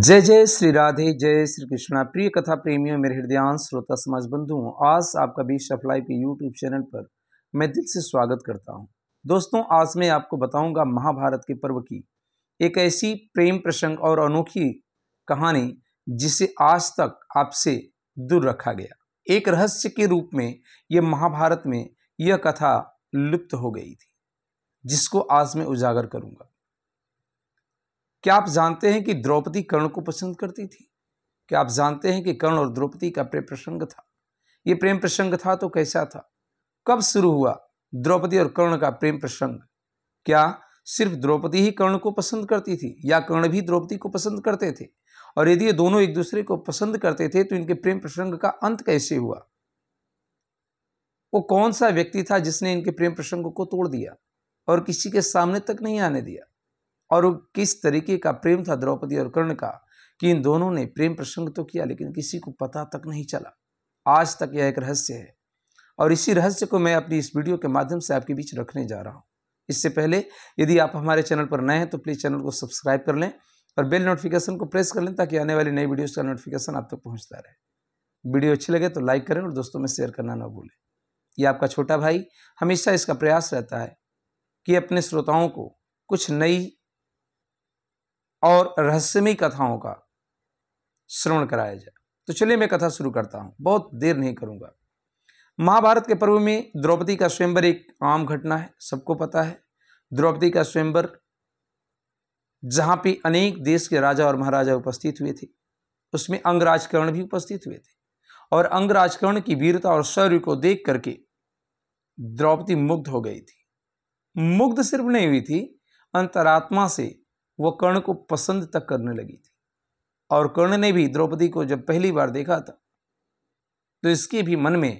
जय जय श्री राधे जय श्री कृष्णा प्रिय कथा प्रेमियों मेरे हृदयान श्रोता समाज बंधुओं आज आपका बीच सफलाई के यूट्यूब चैनल पर मैं दिल से स्वागत करता हूं दोस्तों आज मैं आपको बताऊंगा महाभारत के पर्व की एक ऐसी प्रेम प्रसंग और अनोखी कहानी जिसे आज तक आपसे दूर रखा गया एक रहस्य के रूप में यह महाभारत में यह कथा लुप्त हो गई थी जिसको आज मैं उजागर करूँगा क्या आप जानते हैं कि द्रौपदी कर्ण को पसंद करती थी क्या आप जानते हैं कि कर्ण और द्रौपदी का प्रेम प्रसंग था ये प्रेम प्रसंग था तो कैसा था कब शुरू हुआ द्रौपदी और कर्ण का प्रेम प्रसंग क्या सिर्फ द्रौपदी ही कर्ण को पसंद करती थी या कर्ण भी द्रौपदी को पसंद करते थे और यदि ये दोनों एक दूसरे को पसंद करते थे तो इनके प्रेम प्रसंग का अंत कैसे हुआ वो कौन सा व्यक्ति था जिसने इनके प्रेम प्रसंग को तोड़ दिया और किसी के सामने तक नहीं आने दिया और किस तरीके का प्रेम था द्रौपदी और कर्ण का कि इन दोनों ने प्रेम प्रसंग तो किया लेकिन किसी को पता तक नहीं चला आज तक यह एक रहस्य है और इसी रहस्य को मैं अपनी इस वीडियो के माध्यम से आपके बीच रखने जा रहा हूँ इससे पहले यदि आप हमारे चैनल पर नए हैं तो प्लीज़ चैनल को सब्सक्राइब कर लें और बेल नोटिफिकेशन को प्रेस कर लें ताकि आने वाली नई वीडियोज़ का नोटिफिकेशन आप तक तो पहुँचता रहे वीडियो अच्छी लगे तो लाइक करें और दोस्तों में शेयर करना ना भूलें ये आपका छोटा भाई हमेशा इसका प्रयास रहता है कि अपने श्रोताओं को कुछ नई और रहस्यमय कथाओं का श्रवण कराया जाए तो चलिए मैं कथा शुरू करता हूँ बहुत देर नहीं करूँगा महाभारत के पर्व में द्रौपदी का स्वयंवर एक आम घटना है सबको पता है द्रौपदी का स्वयंवर जहाँ पे अनेक देश के राजा और महाराजा उपस्थित हुए थे उसमें अंगराजकरण भी उपस्थित हुए थे और अंग कर्ण की वीरता और शौर्य को देख करके द्रौपदी मुग्ध हो गई थी मुग्ध सिर्फ नहीं हुई थी अंतरात्मा से वो कर्ण को पसंद तक करने लगी थी और कर्ण ने भी द्रौपदी को जब पहली बार देखा था तो इसके भी मन में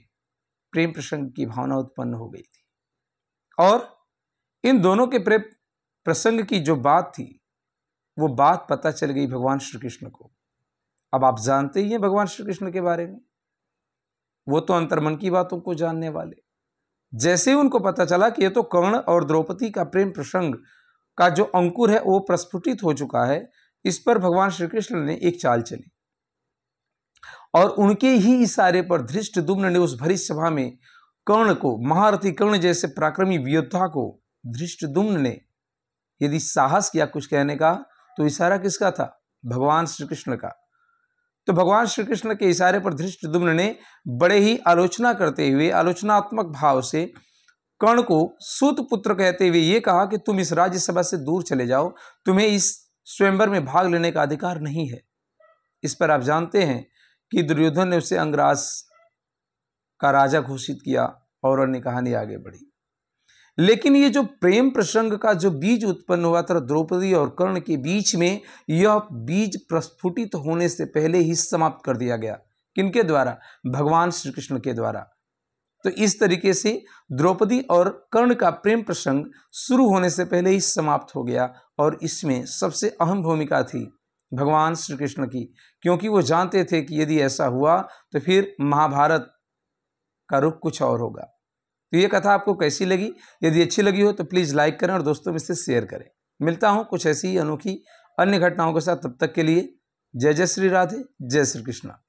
प्रेम प्रसंग की भावना उत्पन्न हो गई थी और इन दोनों के प्रेम प्रसंग की जो बात थी वो बात पता चल गई भगवान श्री कृष्ण को अब आप जानते ही हैं भगवान श्री कृष्ण के बारे में वो तो अंतर्मन की बातों को जानने वाले जैसे ही उनको पता चला कि ये तो कर्ण और द्रौपदी का प्रेम प्रसंग का जो अंकुर है वो प्रस्फुटित हो चुका है इस पर भगवान श्री कृष्ण ने एक चाल चली और उनके ही इशारे पर धृष्ट दुम्न ने उस भरी सभा में कर्ण को महारथी कर्ण जैसे पराक्रमी योद्धा को धृष्ट दुम्न ने यदि साहस किया कुछ कहने का तो इशारा किसका था भगवान श्री कृष्ण का तो भगवान श्री कृष्ण के इशारे पर धृष्ट दुम्न ने बड़े ही आलोचना करते हुए आलोचनात्मक भाव से कर्ण को सूत पुत्र कहते हुए ये कहा कि तुम इस राज्यसभा से दूर चले जाओ तुम्हें इस स्वयंवर में भाग लेने का अधिकार नहीं है इस पर आप जानते हैं कि दुर्योधन ने उसे अंगराज का राजा घोषित किया और अन्य कहानी आगे बढ़ी लेकिन ये जो प्रेम प्रसंग का जो बीज उत्पन्न हुआ था द्रौपदी और कर्ण के बीच में यह बीज प्रस्फुटित होने से पहले ही समाप्त कर दिया गया किनके द्वारा भगवान श्री कृष्ण के द्वारा तो इस तरीके से द्रौपदी और कर्ण का प्रेम प्रसंग शुरू होने से पहले ही समाप्त हो गया और इसमें सबसे अहम भूमिका थी भगवान श्री कृष्ण की क्योंकि वो जानते थे कि यदि ऐसा हुआ तो फिर महाभारत का रुख कुछ और होगा तो ये कथा आपको कैसी लगी यदि अच्छी लगी हो तो प्लीज़ लाइक करें और दोस्तों में से शेयर करें मिलता हूँ कुछ ऐसी ही अनोखी अन्य घटनाओं के साथ तब तक के लिए जय जय श्री राधे जय श्री कृष्णा